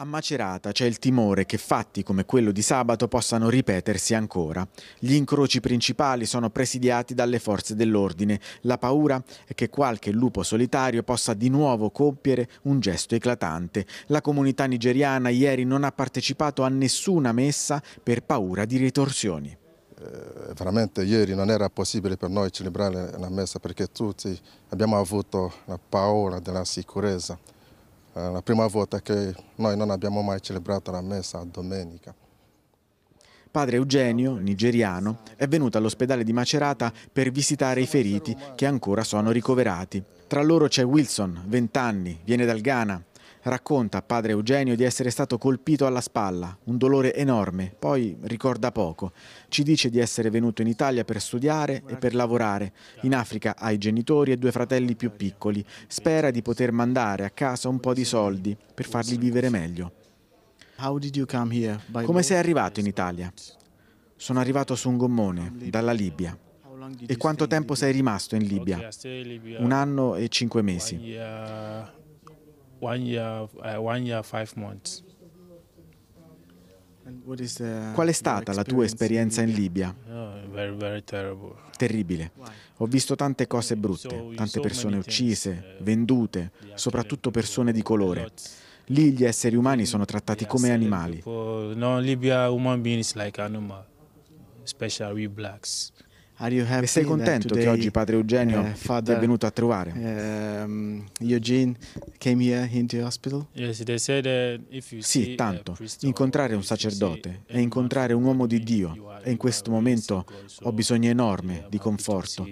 A Macerata c'è il timore che fatti come quello di sabato possano ripetersi ancora. Gli incroci principali sono presidiati dalle forze dell'ordine. La paura è che qualche lupo solitario possa di nuovo compiere un gesto eclatante. La comunità nigeriana ieri non ha partecipato a nessuna messa per paura di ritorsioni. Eh, veramente ieri non era possibile per noi celebrare la messa perché tutti abbiamo avuto la paura della sicurezza è eh, la prima volta che noi non abbiamo mai celebrato la messa a domenica. Padre Eugenio, nigeriano, è venuto all'ospedale di Macerata per visitare i feriti che ancora sono ricoverati. Tra loro c'è Wilson, 20 anni, viene dal Ghana. Racconta a padre Eugenio di essere stato colpito alla spalla, un dolore enorme, poi ricorda poco. Ci dice di essere venuto in Italia per studiare e per lavorare. In Africa ha i genitori e due fratelli più piccoli. Spera di poter mandare a casa un po' di soldi per farli vivere meglio. Come sei arrivato in Italia? Sono arrivato su un gommone, dalla Libia. E quanto tempo sei rimasto in Libia? Un anno e cinque mesi. Eh, one year, uh, one Qual è stata la tua esperienza in Libia? Oh, Terribile. Ho visto tante cose brutte, tante persone uccise, uh, vendute, soprattutto persone di colore. Lì gli esseri umani sono trattati come animali. No, Libia gli esseri umani sono come animali, specialmente noi blacks. E sei contento che oggi padre Eugenio uh, father, è venuto a trovare? Um, Eugene came here into hospital? Yes, they said, uh, if you sì, tanto. Incontrare un sacerdote è incontrare un uomo di Dio e in questo momento ho bisogno enorme di conforto.